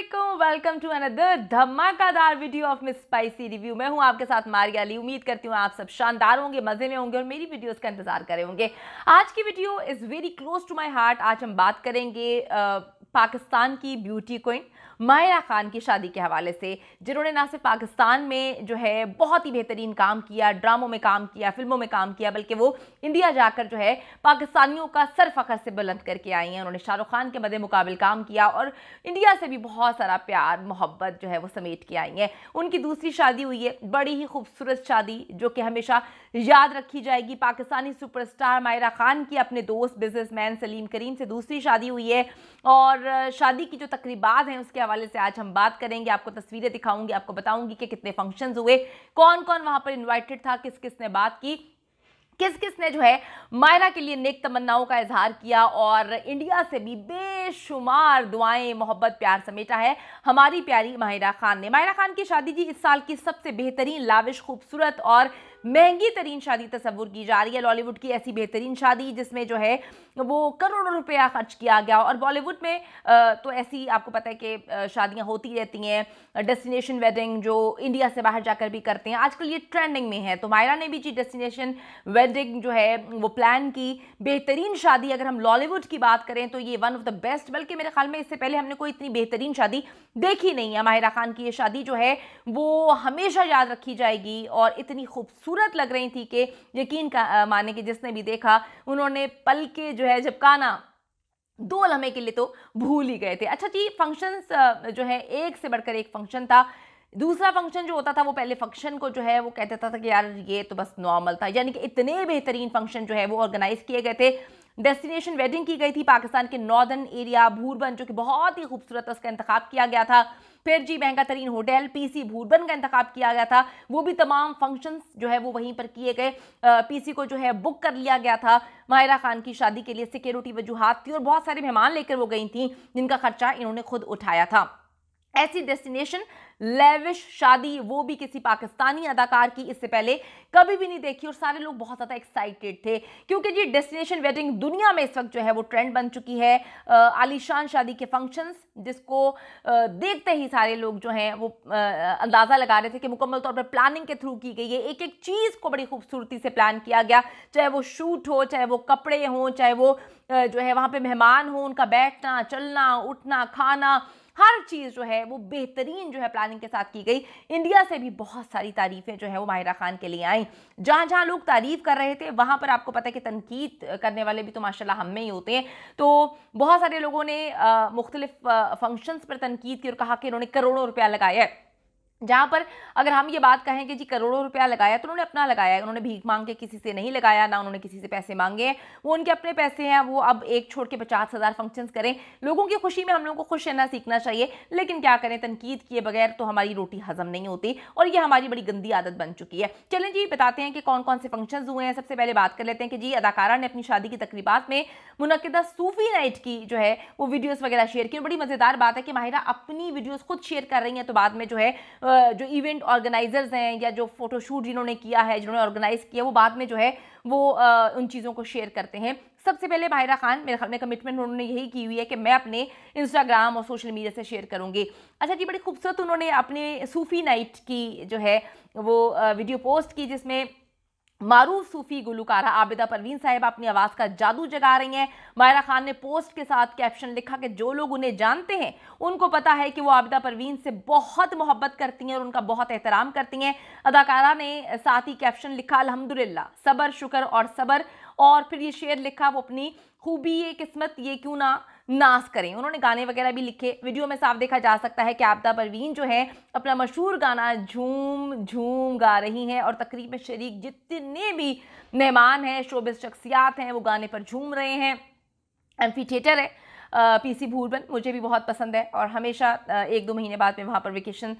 वालेकुम welcome to another धमाकादार video of miss spicy review मैं हूं आपके साथ मारी अली उम्मीद करती हूं आप सब शानदार होंगे मज़े में होंगे और मेरी वीडियोस का इंतज़ार करें होंगे आज की video is very close to my heart आज हम बात करेंगे आ, पाकिस्तान की ब्यूटी क्विंट मायरा खान की शादी के हवाले से जिन्होंने ना सिर्फ पाकिस्तान में जो है बहुत ही बेहतरीन काम किया ड्रामों में काम किया फिल्मों में काम किया बल्कि वो इंडिया जाकर जो है पाकिस्तानियों का सर फ़खर से बुलंद करके आई हैं उन्होंने शाहरुख खान के मदे मुकाबल काम किया और इंडिया से भी बहुत सारा प्यार मोहब्बत जो है वो समेट के आई हैं उनकी दूसरी शादी हुई है बड़ी ही खूबसूरत शादी जो कि हमेशा याद रखी जाएगी पाकिस्तानी सुपरस्टार मायरा खान की अपने दोस्त बिजनेसमैन सलीम करीम से दूसरी शादी हुई है और शादी की जो तकरीबा हैं उसके हवाले से आज हम बात करेंगे आपको तस्वीरें दिखाऊंगी आपको बताऊंगी कि कितने फंक्शंस हुए कौन कौन वहां पर इन्वाइटेड था किस किस ने बात की किस किस ने जो है मायरा के लिए नेक तमन्नाओं का इजहार किया और इंडिया से भी बेशुमार दुआएं मोहब्बत प्यार समेटा है हमारी प्यारी मायरा खान ने मायरा खान की शादी जी इस साल की सबसे बेहतरीन लाविश खूबसूरत और महंगी तरीन शादी तस्वूर की जा रही है लॉलीवुड की ऐसी बेहतरीन शादी जिसमें जो है वो करोड़ों रुपया खर्च किया गया और बॉलीवुड में तो ऐसी आपको पता है कि शादियाँ होती रहती हैं डेस्टिनेशन वेडिंग जो इंडिया से बाहर जाकर भी करते हैं आजकल ये ट्रेंडिंग में है तो मायरा ने भी जी डेस्टिनेशन वेडिंग जो है वो प्लान की बेहतरीन शादी अगर हम लॉलीवुड की बात करें तो ये वन ऑफ द बेस्ट बल्कि मेरे ख्याल में इससे पहले हमने कोई इतनी बेहतरीन शादी देखी नहीं है माहिरा खान की ये शादी जो है वो हमेशा याद रखी जाएगी और इतनी खूबसूरत खूबसूरत लग रही थी कि यकीन का माने कि जिसने भी देखा उन्होंने पल के जो है झपकाना दो लम्हे के लिए तो भूल ही गए थे अच्छा जी फंक्शंस जो है एक से बढ़कर एक फंक्शन था दूसरा फंक्शन जो होता था वो पहले फंक्शन को जो है वो कहते था, था कि यार ये तो बस नॉर्मल था यानी कि इतने बेहतरीन फंक्शन जो है वो ऑर्गेनाइज किए गए थे डेस्टिनेशन वेडिंग की गई थी पाकिस्तान के नॉर्दर्न एरिया भूरबन जो कि बहुत ही खूबसूरत उसका इंतखब किया गया था फिर जी महंगा तरीन होटल पीसी भूटबन का इंतखब किया गया था वो भी तमाम फंक्शंस जो है वो वहीं पर किए गए पीसी को जो है बुक कर लिया गया था माहिरा खान की शादी के लिए सिक्योरिटी वजूहत थी और बहुत सारे मेहमान लेकर वो गई थी जिनका खर्चा इन्होंने खुद उठाया था ऐसी डेस्टिनेशन लेविश शादी वो भी किसी पाकिस्तानी अदाकार की इससे पहले कभी भी नहीं देखी और सारे लोग बहुत ज़्यादा एक्साइटेड थे क्योंकि जी डेस्टिनेशन वेडिंग दुनिया में इस वक्त जो है वो ट्रेंड बन चुकी है आलीशान शादी के फंक्शंस जिसको देखते ही सारे लोग जो हैं वो अंदाज़ा लगा रहे थे कि मुकम्मल तौर पर प्लानिंग के थ्रू की गई है एक एक चीज़ को बड़ी खूबसूरती से प्लान किया गया चाहे वो शूट हो चाहे वो कपड़े हों चाहे वो जो है वहाँ पर मेहमान हों उनका बैठना चलना उठना खाना हर चीज़ जो है वो बेहतरीन जो है प्लानिंग के साथ की गई इंडिया से भी बहुत सारी तारीफ़ें जो है वो माहिरा खान के लिए आई जहाँ जहाँ लोग तारीफ़ कर रहे थे वहाँ पर आपको पता है कि तनकीद करने वाले भी तो माशा हम में ही होते हैं तो बहुत सारे लोगों ने मुख्तलिफ फंक्शंस पर तनकीद की और कहा कि इन्होंने करोड़ों रुपया लगाया है जहाँ पर अगर हम ये बात कहें कि जी करोड़ों रुपया लगाया तो उन्होंने अपना लगाया है उन्होंने भीख मांग के किसी से नहीं लगाया ना उन्होंने किसी से पैसे मांगे हैं वो उनके अपने पैसे हैं वो अब एक छोड़ के पचास हज़ार फंक्शन करें लोगों की खुशी में हम लोगों को खुश रहना सीखना चाहिए लेकिन क्या करें तनकीद किए बगैर तो हमारी रोटी हज़म नहीं होती और ये हमारी बड़ी गंदी आदत बन चुकी है चलें जी बताते हैं कि कौन कौन से फंक्शन हुए हैं सबसे पहले बात कर लेते हैं कि जी अदाकारा ने अपनी शादी की तकरीबा में मुनदा सूफी नाइट की जो है वो वीडियोज़ वगैरह शेयर की बड़ी मज़ेदार बात है कि माहिरा अपनी वीडियोज़ खुद शेयर कर रही हैं तो बाद में जो है जो इवेंट ऑर्गेनाइजर्स हैं या जो फोटोशूट जिन्होंने किया है जिन्होंने ऑर्गेनाइज़ किया वो बाद में जो है वो उन चीज़ों को शेयर करते हैं सबसे पहले बाहिरा खान मेरे ख्याल में कमिटमेंट उन्होंने यही की हुई है कि मैं अपने इंस्टाग्राम और सोशल मीडिया से शेयर करूँगी अच्छा जी बड़ी खूबसूरत उन्होंने अपने सूफ़ी नाइट की जो है वो वीडियो पोस्ट की जिसमें मारूफ सूफी गुलकारा आबिदा परवीन साहब अपनी आवाज़ का जादू जगा रही हैं मायरा खान ने पोस्ट के साथ कैप्शन लिखा कि जो लोग उन्हें जानते हैं उनको पता है कि वो आबिदा परवीन से बहुत मोहब्बत करती हैं और उनका बहुत एहतराम करती हैं अदाकारा ने साथ ही कैप्शन लिखा अलहमदिल्ला सबर शुक्र और सबर और फिर ये शेर लिखा वो अपनी खूबी ये किस्मत ये क्यों ना नाश करें उन्होंने गाने वगैरह भी लिखे वीडियो में साफ देखा जा सकता है कि आपदा परवीन जो है अपना मशहूर गाना झूम झूम गा रही हैं और तकरीब में शरीक जितने भी मेहमान हैं शोबे शख्सियात हैं वो गाने पर झूम रहे हैं एम्फी थिएटर है पी सी भूरबन मुझे भी बहुत पसंद है और हमेशा एक दो महीने बाद मैं वहाँ पर वेकेशन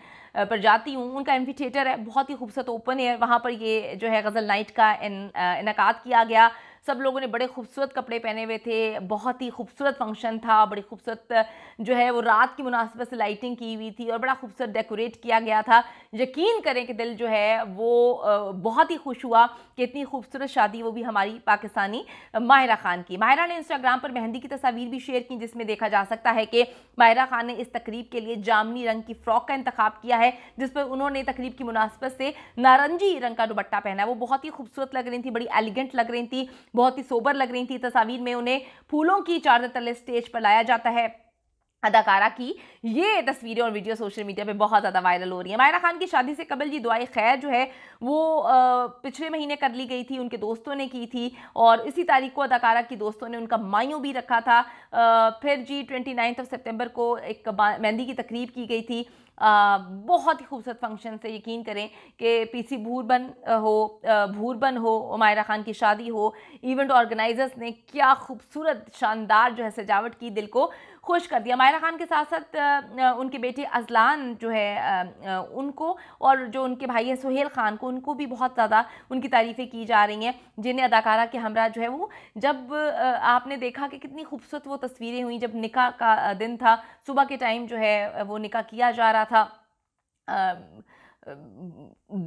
पर जाती हूँ उनका एम्फी है बहुत ही खूबसूरत ओपन एयर वहाँ पर ये जो है गज़ल नाइट का इनका किया गया सब लोगों ने बड़े खूबसूरत कपड़े पहने हुए थे बहुत ही खूबसूरत फंक्शन था बड़ी खूबसूरत जो है वो रात की मुनासिबत से लाइटिंग की हुई थी और बड़ा खूबसूरत डेकोरेट किया गया था यकीन करें कि दिल जो है वो बहुत ही खुश हुआ कि इतनी खूबसूरत शादी वो भी हमारी पाकिस्तानी माहिरा खान की माहिरा ने इंस्टाग्राम पर मेहंदी की तस्वीर भी शेयर की जिसमें देखा जा सकता है कि माहिरा खान ने इस तकरीब के लिए जामनी रंग की फ़्रॉक का इंतखा किया है जिस पर उन्होंने तकरीब की मुनासबत से नारंगी रंग का दुबट्टा पहना है वो बहुत ही खूबसूरत लग रही थी बड़ी एलिगेंट लग रही थी बहुत ही सोबर लग रही थी तस्वीर में उन्हें फूलों की चार तले स्टेज पर लाया जाता है अदाकारा की ये तस्वीरें और वीडियो सोशल मीडिया पे बहुत ज़्यादा वायरल हो रही हैं मायरा खान की शादी से कबल जी दुआई खैर जो है वो आ, पिछले महीने कर ली गई थी उनके दोस्तों ने की थी और इसी तारीख को अदाकारा की दोस्तों ने उनका मायों भी रखा था आ, फिर जी ट्वेंटी नाइन्थ ऑफ सितंबर को एक मेहंदी की तकरीब की गई थी बहुत ही खूबसूरत फंक्शन से यकीन करें कि पीसी भूरबन हो भूरबन हो मायरा ख़ान की शादी हो इवेंट ऑर्गेनाइजर्स ने क्या खूबसूरत शानदार जो है सजावट की दिल को खुश कर दिया मायरा खान के साथ साथ उनके बेटे अजलान जो है उनको और जो उनके भाई हैं सुहेल खान को उनको भी बहुत ज़्यादा उनकी तारीफ़ें की जा रही हैं जिन्हें अदाकारा के हमरा जो है वो जब आपने देखा कि कितनी खूबसूरत वो तस्वीरें हुई जब निका का दिन था सुबह के टाइम जो है वो निका किया जा रहा था था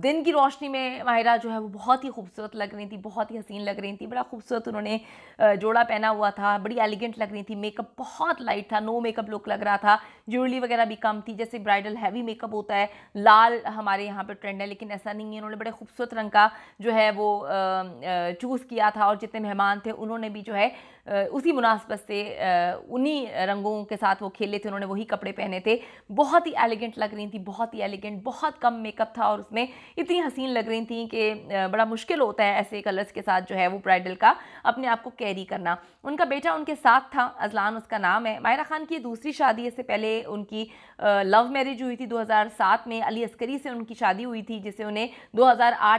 दिन की रोशनी में माहिरा जो है वो बहुत ही खूबसूरत लग रही थी बहुत ही हसीन लग रही थी बड़ा खूबसूरत उन्होंने जोड़ा पहना हुआ था बड़ी एलिगेंट लग रही थी मेकअप बहुत लाइट था नो मेकअप लुक लग रहा था ज्वेलरी वगैरह भी कम थी जैसे ब्राइडल हैवी मेकअप होता है लाल हमारे यहाँ पर ट्रेंड है लेकिन ऐसा नहीं है उन्होंने बड़े खूबसूरत रंग का जो है वो चूज़ किया था और जितने मेहमान थे उन्होंने भी जो है उसी मुनासबत से उन्हीं रंगों के साथ वो खेले थे उन्होंने वही कपड़े पहने थे बहुत ही एलिगेंट लग रही थी बहुत ही एलिगेंट बहुत कम मेकअप था और उसमें इतनी हसीन लग रही थी कि बड़ा मुश्किल होता है ऐसे कलर्स के साथ जो है वो ब्राइडल का अपने आप को कैरी करना उनका बेटा उनके साथ था अजलान उसका नाम है मायरा खान की दूसरी शादी इससे पहले उनकी लव मैरिज हुई थी दो में अली अस्करी से उनकी शादी हुई थी जिसे उन्हें दो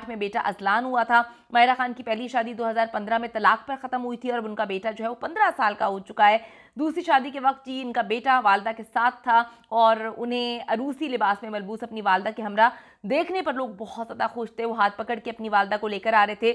में बेटा अजलान हुआ था मायरा खान की पहली शादी दो में तलाक पर ख़त्म हुई थी और उनका बेटा जो है वो पंद्रह साल का हो चुका है दूसरी शादी के वक्त जी इनका बेटा वालदा के साथ था और उन्हें अरूसी लिबास में मलबूस अपनी वालदा के हमरा देखने पर लोग बहुत ज़्यादा खुश थे वो हाथ पकड़ के अपनी वालदा को लेकर आ रहे थे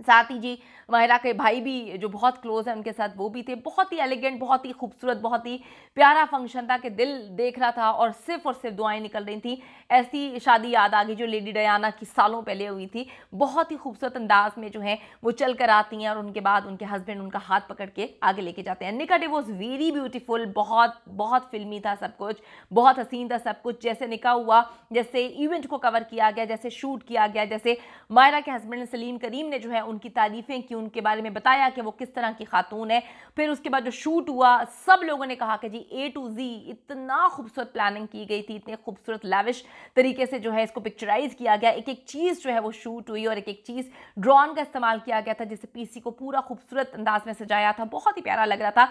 साथ ही जी मायरा के भाई भी जो बहुत क्लोज है उनके साथ वो भी थे बहुत ही एलिगेंट बहुत ही खूबसूरत बहुत ही प्यारा फंक्शन था कि दिल देख रहा था और सिर्फ और सिर्फ दुआएं निकल रही थी ऐसी शादी याद आ गई जो लेडी डयाना की सालों पहले हुई थी बहुत ही खूबसूरत अंदाज में जो है वो चल कर आती हैं और उनके बाद उनके हस्बैंड उनका हाथ पकड़ के आगे लेके जाते हैं निका डे वॉज वेरी ब्यूटीफुल बहुत बहुत फिल्मी था सब कुछ बहुत हसीन था सब कुछ जैसे निका हुआ जैसे इवेंट को कवर किया गया जैसे शूट किया गया जैसे मायरा के हस्बैंड सलीम करीम ने जो है उनकी तारीफ़ें की उनके बारे में बताया कि वो किस तरह की खातून है फिर उसके बाद जो शूट हुआ सब लोगों ने कहा कि जी ए टू जी इतना खूबसूरत प्लानिंग की गई थी इतने खूबसूरत लाविश तरीके से जो है इसको पिक्चराइज किया गया एक एक चीज़ जो है वो शूट हुई और एक एक चीज़ ड्रॉन का इस्तेमाल किया गया था जिससे पीसी को पूरा खूबसूरत अंदाज में सजाया था बहुत ही प्यारा लग रहा था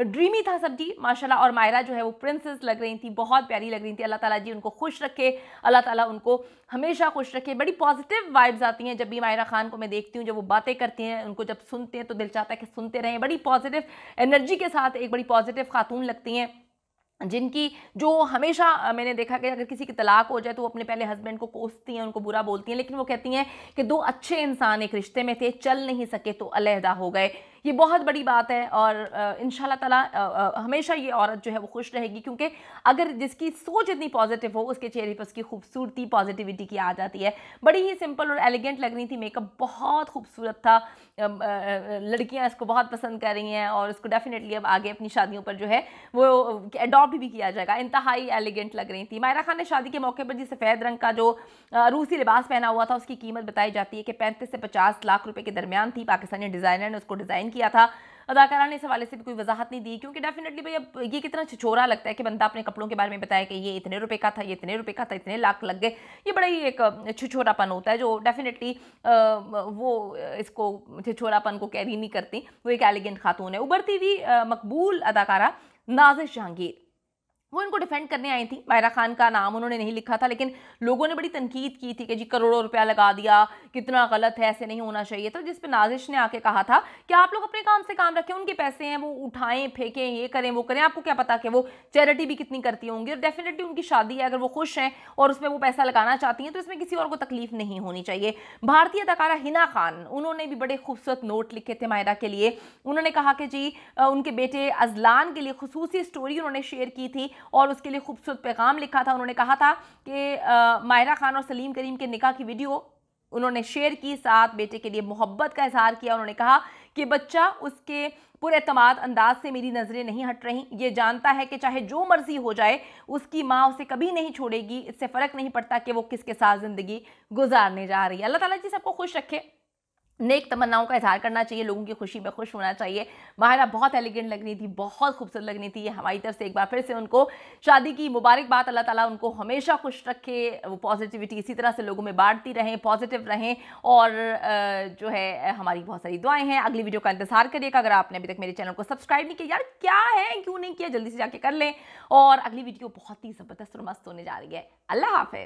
ड्रीमी था सब जी माशाल्लाह और मायरा जो है वो प्रिंसेस लग रही थी बहुत प्यारी लग रही थी अल्लाह ताला जी उनको खुश रखे अल्लाह ताला उनको हमेशा खुश रखे बड़ी पॉजिटिव वाइब्स आती हैं जब भी मायरा खान को मैं देखती हूँ जब वो बातें करती हैं उनको जब सुनते हैं तो दिल चाहता है कि सुनते रहें बड़ी पॉजिटिव एनर्जी के साथ एक बड़ी पॉजिटिव खातून लगती हैं जिनकी जो हमेशा मैंने देखा कि अगर किसी की तलाक हो जाए तो वो अपने पहले हस्बैंड को कोसती हैं उनको बुरा बोलती हैं लेकिन वो कहती हैं कि दो अच्छे इंसान एक रिश्ते में थे चल नहीं सके तो अलहदा हो गए ये बहुत बड़ी बात है और इन ताला हमेशा ये औरत जो है वो खुश रहेगी क्योंकि अगर जिसकी सोच इतनी पॉजिटिव हो उसके चेहरे पर उसकी खूबसूरती पॉजिटिविटी की आ जाती है बड़ी ही सिंपल और एलिगेंट लग रही थी मेकअप बहुत खूबसूरत था लड़कियाँ इसको बहुत पसंद कर रही हैं और इसको डेफिनेटली अब आगे अपनी शादियों पर जो है वो अडॉप्ट भी किया जाएगा इंतहाई एलिगेंट लग रही थी मायरा खान ने शादी के मौके पर जी सफ़ेद रंग का जो रूसी लिबास पहना हुआ था उसकी कीमत बताई जाती है कि पैंतीस से पचास लाख रुपये के दरमियान थी पाकिस्तानी डिज़ाइनर ने उसको डिज़ाइन किया था अदाकारा ने इस हवाले से भी कोई वजाहत नहीं दी क्योंकि डेफिनेटली भाई अब ये कितना छिछोरा लगता है कि बंदा अपने कपड़ों के बारे में बताया कि ये इतने रुपए का था ये इतने रुपए का था इतने लाख लग गए ये बड़ा ही एक छिछोरापन होता है जो डेफिनेटली वो इसको छिछोरापन को कैरी नहीं करती वो एक एलिगेंट खातून है उभरती हुई मकबूल अदाकारा नाजिर जहांगीर वो इनको डिफेंड करने आई थी मायरा खान का नाम उन्होंने नहीं लिखा था लेकिन लोगों ने बड़ी तनकीद की थी कि जी करोड़ों रुपया लगा दिया कितना गलत है ऐसे नहीं होना चाहिए तो जिस नाजिश ने आके कहा था कि आप लोग अपने काम से काम रखें उनके पैसे हैं वो उठाएं फेंकें ये करें वो करें आपको क्या पता कि वो चैरिटी भी कितनी करती होंगी और डेफिनेटली उनकी शादी है अगर वो खुश हैं और उसमें वो पैसा लगाना चाहती हैं तो इसमें किसी और को तकलीफ नहीं होनी चाहिए भारतीय अदाकारा हिना खान उन्होंने भी बड़े खूबसूरत नोट लिखे थे मायरा के लिए उन्होंने कहा कि जी उनके बेटे अजलान के लिए खसूसी स्टोरी उन्होंने शेयर की थी और उसके लिए खूबसूरत पैगाम लिखा था उन्होंने कहा था कि माहिरा खान और सलीम करीम के निका की वीडियो उन्होंने शेयर की साथ बेटे के लिए मोहब्बत का इजहार किया उन्होंने कहा कि बच्चा उसके पुरमाद अंदाज से मेरी नज़रें नहीं हट रही ये जानता है कि चाहे जो मर्ज़ी हो जाए उसकी माँ उसे कभी नहीं छोड़ेगी इससे फ़र्क नहीं पड़ता कि वो किसके साथ ज़िंदगी गुजारने जा रही है अल्लाह ताला जी सबको खुश रखे नेक तमन्नाओं का इजहार करना चाहिए लोगों की खुशी में खुश होना चाहिए माहिरा बहुत एलिगेंट लग रही थी बहुत खूबसूरत लग रही थी हमारी तरफ से एक बार फिर से उनको शादी की मुबारकबाद अल्लाह ताला उनको हमेशा खुश रखे वो पॉजिटिविटी इसी तरह से लोगों में बांटती रहें पॉजिटिव रहें और जो है हमारी बहुत सारी दुआएं हैं अगली वीडियो का इंतजार करिएगा अगर आपने अभी तक मेरे चैनल को सब्सक्राइब नहीं किया यार क्या है क्यों नहीं किया जल्दी से जाके कर लें और अगली वीडियो बहुत ही ज़बरदस्त और मस्त होने जा रही है अल्लाह हाफिज़